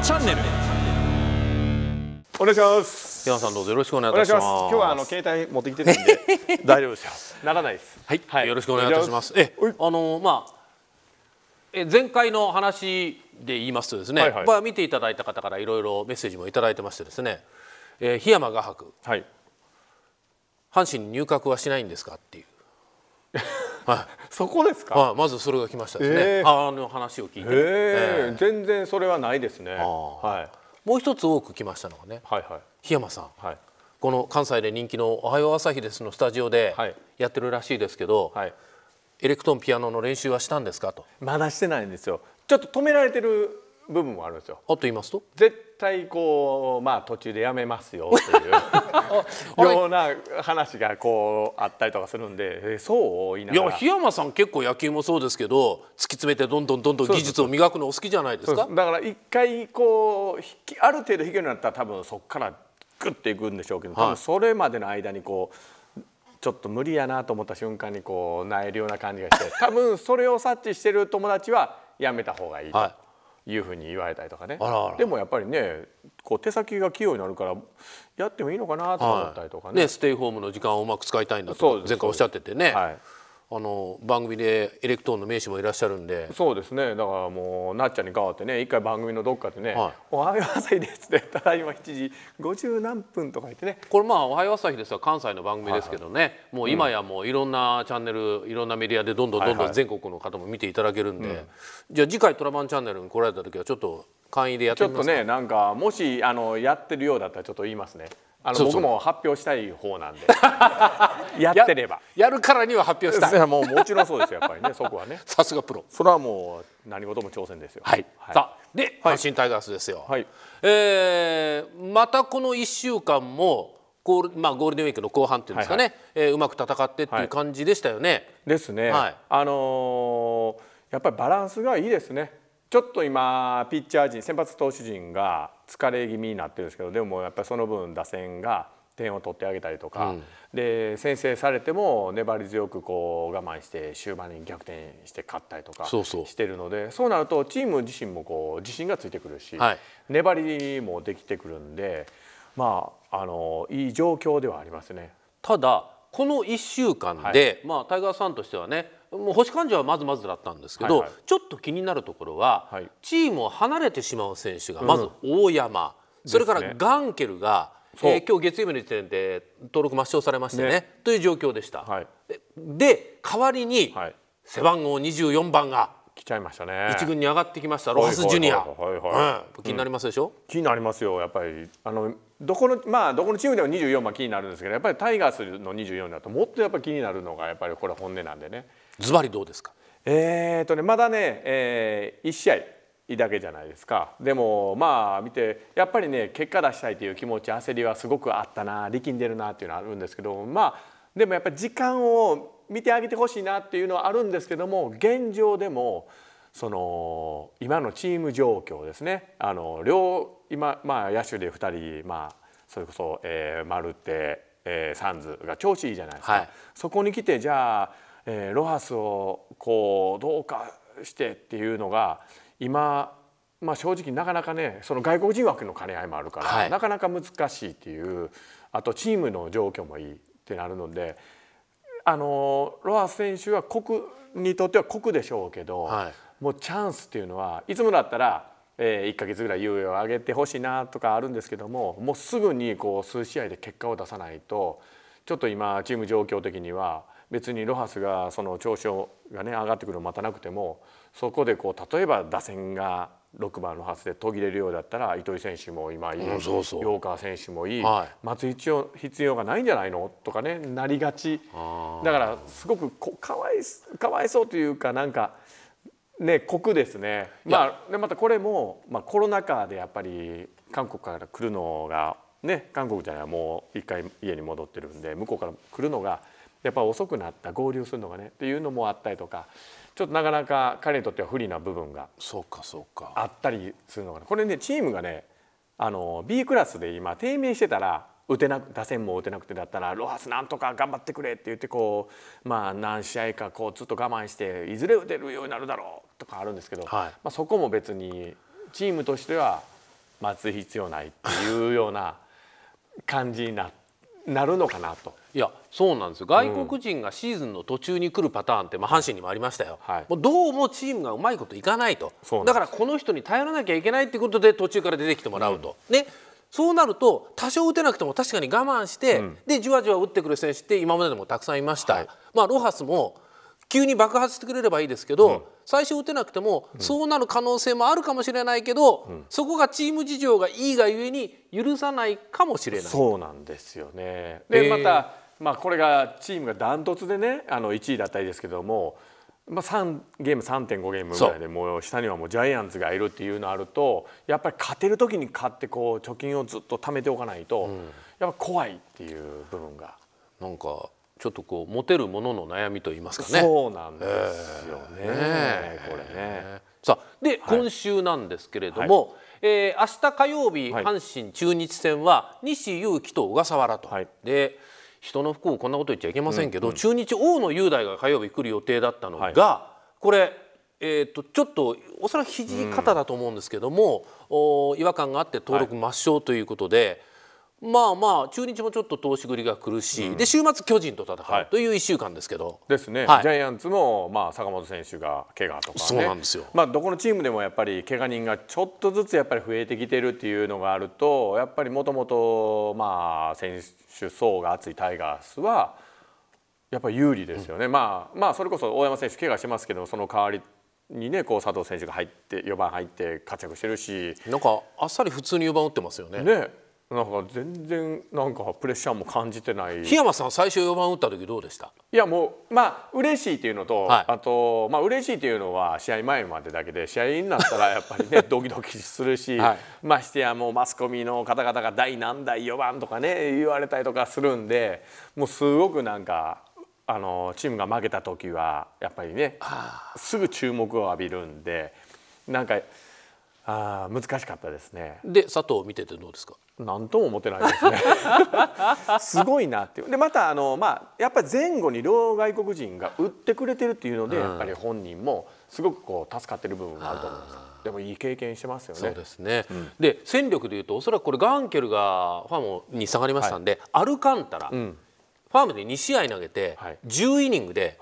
チャンネルお願いします皆さんどうぞよろしくお願いいたします今日はあの携帯持ってきてるんで 大丈夫ですよならないですはい、はい、よろしくお願いいたしますえあのまあえ前回の話で言いますとですね、はいはい、まあ見ていただいた方からいろいろメッセージも頂いてましてですね、えー、檜山画伯、はい、阪神入閣はしないんですかっていう はい、そこですか、はい、まずそれが来ましたですね、えー、あの話を聞いて、えー、全然それはないですね、はい、もう一つ多く来ましたのがね、はいはい、檜山さん、はい、この関西で人気の「おはよう朝日です」のスタジオでやってるらしいですけど、はい、エレクトーンピアノの練習はしたんですかとまだしてないんですよちょっと止められてる部分もあるんですよ。あと言いますと絶対こうまあ途中でやめますよという ような話がこうあったりとかするんで、えそういないや檜山さん結構野球もそうですけど突き詰めてどんどんどんどん技術を磨くのお好きじゃないですか。だから一回こうある程度弾けるようになったら多分そこからグッていくんでしょうけど、多分それまでの間にこう。ちょっと無理やなと思った瞬間にこう萎えるような感じがして多分それを察知してる友達はやめた方がいい、はい、いうふうに言われたりとかねでもやっぱりねこう手先が器用になるからやってもいいのかなと思ったりとかねはい、ねステイホームの時間をうまく使いたいんだと前回おっしゃっててね。はいあの番組でエレクトーンの名手もいらっしゃるんでそうですねだからもうなっちゃんに代わってね一回番組のどっかでね「はい、おはよう朝日です」ってただいま7時50何分とか言ってねこれまあ「おはよう朝日です」は関西の番組ですけどね、はいはい、もう今やもういろんなチャンネル、うん、いろんなメディアでどんどんどんどん全国の方も見ていただけるんで、はいはいじゃあ次回「トラバンチャンネル」に来られた時はちょっと簡易でやってみますかちょっとねなんかもしあのやってるようだったらちょっと言いますねあの僕も発表したい方なんで やってればやるからには発表したいもうもちろんそうですよやっぱりね そこはねさすがプロそれはもう何事も挑戦ですよはい、はい、さあで阪神タイガースですよ、はい、えー、またこの1週間もゴール,、まあ、ゴールデンウィークの後半っていうんですかね、はいはい、えー、うまく戦ってっていう感じでしたよね。はい、ですね、はい、あのー、やっぱりバランスがいいですね。ちょっと今ピッチャー陣先発投手陣が疲れ気味になってるんですけどでもやっぱりその分打線が点を取ってあげたりとか、うん、で先制されても粘り強くこう我慢して終盤に逆転して勝ったりとかしてるのでそうなるとチーム自身もこう自信がついてくるし、はい、粘りもできてくるんで、まあ、あのいい状況ではありますね。ただこの1週間で、はい、まあ、タイガーさんとしてはねもう星勘定はまずまずだったんですけど、はいはい、ちょっと気になるところは、はい、チームを離れてしまう選手がまず大山、うん、それからガンケルが、ねえー、今日月曜日の時点で登録抹消されましてね、ね、という状況でした。はい、で代わりに、背番号24番が来ちゃいましたね一軍に上がってきましたロハスジュニア気になりますでしょ、うん、気になりますよやっぱりあのどこのまあどこのチームでも24番気になるんですけどやっぱりタイガースの24だともっとやっぱ気になるのがやっぱりこれ本音なんでねズバリどうですかえーとね、まだね、えー、1試合だけじゃないですかでもまあ見てやっぱりね結果出したいという気持ち焦りはすごくあったな力んでるなっていうのはあるんですけどまあでもやっぱり時間を見てあげてほしいなっていうのはあるんですけども現状でもその今のチーム状況ですねあの両今、まあ、野手で2人、まあ、それこそ、えー、マルテ、えー、サンズが調子いいじゃないですか。はい、そこに来てじゃあえー、ロハスをこうどうかしてっていうのが今、まあ、正直なかなかねその外国人枠の兼ね合いもあるから、はい、なかなか難しいっていうあとチームの状況もいいってなるのであのロハス選手は国にとっては国でしょうけど、はい、もうチャンスっていうのはいつもだったらえー、1か月ぐらい猶予を上げてほしいなとかあるんですけどももうすぐにこう数試合で結果を出さないとちょっと今チーム状況的には別にロハスがその調子がね上がってくるのを待たなくてもそこでこう例えば打線が6番ロハスで途切れるようだったら糸井選手も今いい、うん、そうそう陽川選手もいい、はい、松井必要がないんじゃないのとかねなりがちだからすごくこかわいかわいそうというかなんか。ね、酷ですね、まあ、でまたこれも、まあ、コロナ禍でやっぱり韓国から来るのが、ね、韓国じゃないもう一回家に戻ってるんで向こうから来るのがやっぱ遅くなった合流するのがねっていうのもあったりとかちょっとなかなか彼にとっては不利な部分があったりするのが、なこれねチームがねあの B クラスで今低迷してたら打てな打線も打てなくてだったら「ロハスなんとか頑張ってくれ」って言ってこう、まあ、何試合かこうずっと我慢していずれ打てるようになるだろうとかあるんですけど、はい、まあ、そこも別にチームとしては待つ必要ないっていうような感じになっなるのかなと。いやそうなんですよ外国人がシーズンの途中に来るパターンって、まあ、阪神にもありましたよ、はい、もうどうもチームがうまいこといかないとだからこの人に頼らなきゃいけないってことで途中から出てきてもらうと、うん、ねそうなると多少打てなくても確かに我慢して、うん、でじわじわ打ってくる選手って今まででもたくさんいました、はい、まあ、ロハスも急に爆発してくれればいいですけど、うん最初打てなくても、そうなる可能性もあるかもしれないけど、うん、そこがチーム事情がいいがゆえに許さないかもしれない。そうなんですよねで、えー、また、まあ、これがチームがダントツでねあの1位だったりですけども、まあ、3ゲーム3.5ゲームぐらいでもう下にはもうジャイアンツがいるっていうのあるとやっぱり勝てる時に勝ってこう貯金をずっと貯めておかないと、うん、やっぱ怖いっていう部分が。なんかちょっとこう持てるものの悩みと言いますかね。そうなんですよね。えー、ねこれね。さあで、はい、今週なんですけれども、はい、えー、明日火曜日、阪神中日戦は西勇輝と小笠原と、はい、で人の不幸こんなこと言っちゃいけませんけど、うんうん、中日大野雄大が火曜日来る予定だったのが、これえーと、ちょっとおそらく肘肩だと思うんですけども、うん、お違和感があって登録抹消ということで、まあまあ中日もちょっと投資繰りが苦しい、うん、で週末巨人と戦うという1週間ですけど、はい、ですね、はい、ジャイアンツもまあ坂本選手が怪我とか、ね、そうなんですよまあどこのチームでもやっぱり怪我人がちょっとずつやっぱり増えてきてるっていうのがあるとやっぱりもともとまあ選手層が厚いタイガースはやっぱり有利ですよね、うん、まあまあそれこそ大山選手怪我してますけどその代わりにね、こう佐藤選手が入って4番入って活躍してるしなんかあっさり普通に4番打ってますよね。ねなんか全然なんかプレッシャーも感じてない檜山さん最初4番打った時どうでしたいやもうまあ嬉しいっていうのと、はい、あとまあ嬉しいっていうのは試合前までだけで試合になったらやっぱりね ドキドキするし、はい、ましてやもうマスコミの方々が第何代4番とかね言われたりとかするんでもうすごくなんかあのチームが負けた時はやっぱりねすぐ注目を浴びるんでなんか。あ難しかったですねで佐藤を見ててどうですか何とも思ってないですね すごいなっていうでまたあの、まあ、やっぱり前後に両外国人が売ってくれてるっていうので、うん、やっぱり本人もすごくこう助かってる部分があると思うんですでもいい経験してますよね。そうですね。うん、で戦力でいうとおそらくこれガンケルがファームに下がりましたんで、はい、アルカンタラ、うん、ファームで2試合投げて、10イニングで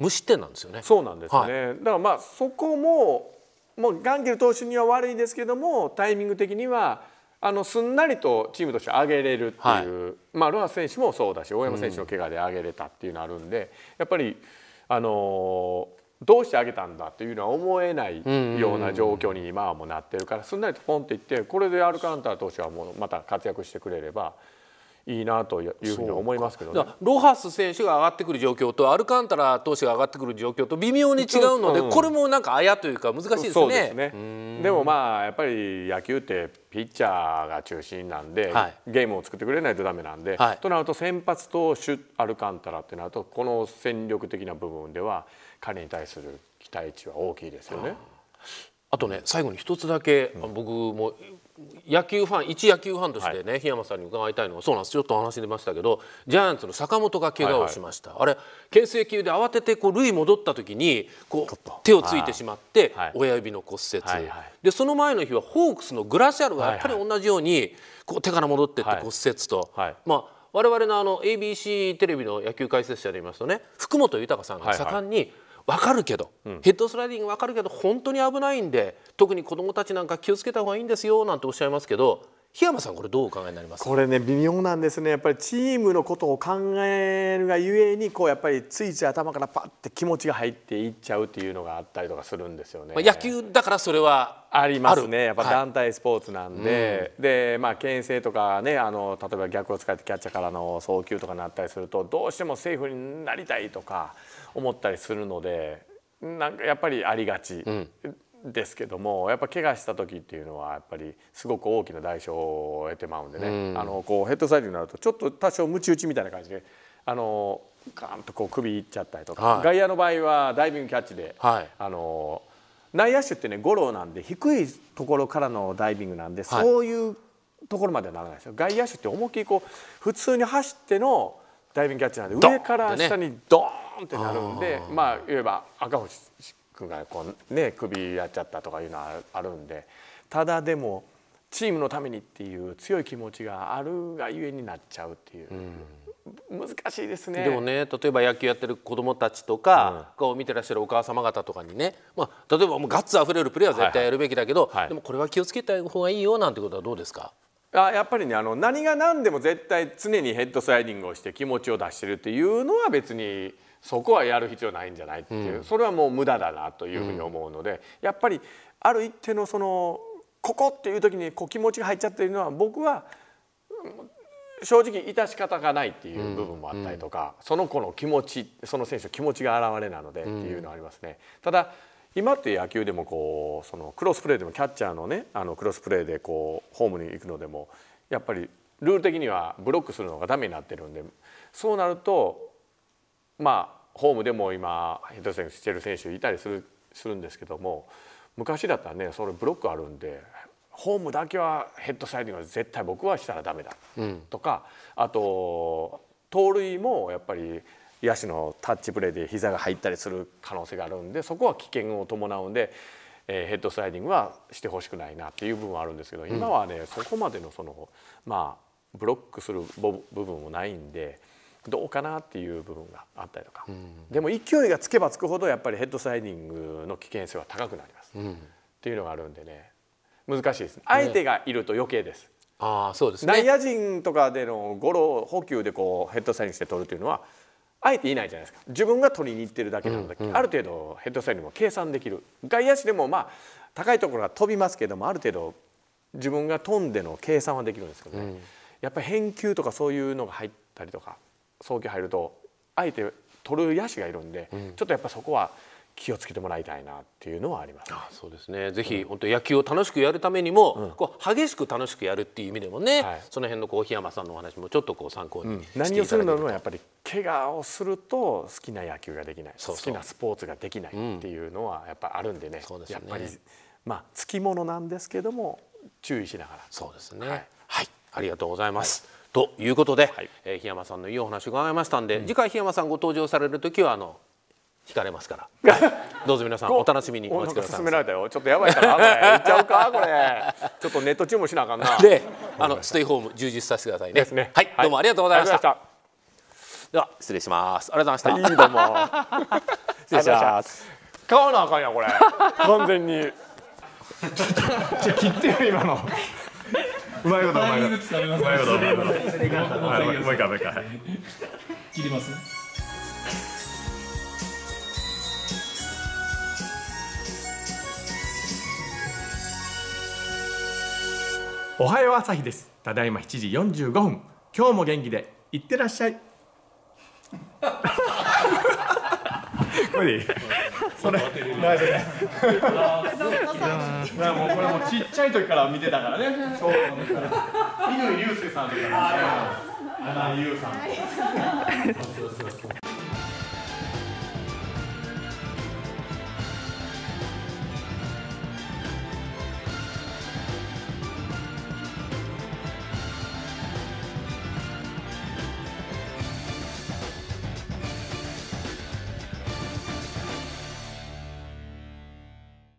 無失点なんですよね。そうなんですね。はい、だからまあそこももうガンケル投手には悪いですけどもタイミング的にはあのすんなりとチームとして上げれるっていう、はい、まあ、ロハス選手もそうだし大山選手の怪我で上げれたっていうのあるんで、うん、やっぱり、あのー、どうして上げたんだっていうのは思えないような状況に今はもうなってるからすんなりとポンっていってこれでアルカンタラ投手はもうまた活躍してくれれば。いいなというふうに思いますけど、ね、ロハス選手が上がってくる状況とアルカンタラ投手が上がってくる状況と微妙に違うので、これもなんかあやというか難しいですね。ですねでもまあやっぱり野球ってピッチャーが中心なんで、はい、ゲームを作ってくれないとダメなんで、はい、となると先発投手アルカンタラってなるとこの戦力的な部分では彼に対する期待値は大きいですよね。あとね最後に一つだけ、僕も野球ファン一野球ファンとしてね、はい、檜山さんに伺いたいのはそうなんですちょっと話出ましたけどジャイアンツの坂本が怪我をしました、はいはい、あれ牽制球で慌ててこう塁戻った時にこう手をついてしまって、はい、親指の骨折、はいはい、でその前の日はホークスのグラシアルがやっぱり同じようにこう手から戻ってって骨折と、まあ我々のあの ABC テレビの野球解説者で言いますとね福本豊さんが盛んに、はいはい分かるけど、うん、ヘッドスライディング分かるけど本当に危ないんで特に子どもたちなんか気をつけた方がいいんですよなんておっしゃいますけど檜山さんこれどうお考えになりますこれね微妙なんですねやっぱりチームのことを考えるがゆえにこうやっぱりついつい頭からパッて気持ちが入っていっちゃうっていうのがあったりとかするんですよね。まあ、野球だからそれはありますねやっぱ団体スポーツなんで、はい、でまあ牽制とかねあの例えば逆を使ってキャッチャーからの送球とかになったりするとどうしてもセーフになりたいとか思ったりするのでなんかやっぱりありがちですけども、うん、やっぱ怪我した時っていうのはやっぱりすごく大きな代償を得てまうんでね、うん、あのこうヘッドサイドになるとちょっと多少ムチ打ちみたいな感じで。あのガーンとこう首いっちゃったりとか、はい、外野の場合はダイビングキャッチで、はい、あの内野手ってねゴロなんで低いところからのダイビングなんで、はい、そういうところまではならないですよ外野手って思いっきりこう普通に走ってのダイビングキャッチなんで上から下にドーンンってなるんでまあいわば赤星君がこう、ね、首やっちゃったとかいうのはあるんでただでもチームのためにっていう強い気持ちがあるがゆえになっちゃうっていう。うん、難しいですねでもね例えば野球やってる子どもたちとか、うん、見てらっしゃるお母様方とかにね、まあ、例えばもうガッツあふれるプレーは絶対やるべきだけど、はいはいはい、でもこれは気をつけた方がいいよなんてことはどうですかあやっぱりねあの何が何でも絶対常にヘッドスライディングをして気持ちを出してるっていうのは別にそこはやる必要ないんじゃないっていう、うん、それはもう無駄だなというふうに思うので、やっぱりある一定のそのここっていう時にこう気持ちが入っちゃってるのは僕は正直致し方がないっていう部分もあったりとか、うんその子の気持ちその選手の気持ちが表れなのでっていうのはありますね。ただ今って野球でもこうそのクロスプレーでもキャッチャーのねあのクロスプレーでこうホームに行くのでもやっぱりルール的にはブロックするのがダメになってるんでそうなるとまあホームでも今ヘッドスイングしてる選手いたりするするんですけども昔だったらねそれブロックあるんでホームだけはヘッドスライディングは絶対僕はしたらダメだ、うん、とかあと盗塁もやっぱり野手のタッチプレーで膝が入ったりする可能性があるんでそこは危険を伴うんで、えー、ヘッドスライディングはしてほしくないなっていう部分はあるんですけど今はね、うん、そこまでのそのまあブロックする部分もないんで。どうかなっていう部分があったりとか、うん、でも勢いがつけばつくほどやっぱりヘッドスライディングの危険性は高くなります、うん、っていうのがあるんでね難しいです、ね、相手がいると余計です、あそうです、ね、内野陣とかでのゴロ補給でこうヘッドスライディングして取るというのはあえていないじゃないですか自分が取りに行ってるだけなので、うんうん、ある程度ヘッドサイドも計算できる外野手でもまあ高いところは飛びますけどもある程度自分が飛んでの計算はできるんですけどね、うん、やっぱり返球とかそういうのが入ったりとか送球入るとあえて取る野手がいるんで、うん、ちょっとやっぱそこは気をつけてもらいたいなっていうのはあります、ね、あそうですねぜひ、うん、本当野球を楽しくやるためにも、うん、こう激しく楽しくやるっていう意味でもね、はい、その辺のこう檜山さんのお話もちょっとこう参考に、うん、何をするのもやっぱり怪我をすると好きな野球ができない好きなスポーツができないっていうのはやっぱあるんでね,、そうですねやっぱりまあつきものなんですけども注意しながらそうですね、はい、はい、ありがとうございます。はい、ということで、はい、えー、檜山さんのいいお話伺いましたんで、次回檜山さんご登場される時はあの聞かれますから、はい、どうぞ皆さんお楽しみにお待ちください勧められたよちょっとやばいかなこれ行っちゃうかこれちょっとネット注文しなあかんなであのステイホーム充実させてくださいね、ね、はい、どうもありがとうございましたでは失礼しますありがとうございました、いい、どうも失礼します買わなあかんやこれ完全にちょ切ってよ今のうまいことうまいことうまいことうまいことうう切りますおはよう朝日ですただいま7時45分今日も元気でいってらっしゃい これそれ大丈夫もうこれもちっちゃい時から見てたからね小学校祐介さんとかああ優さんそうそうそう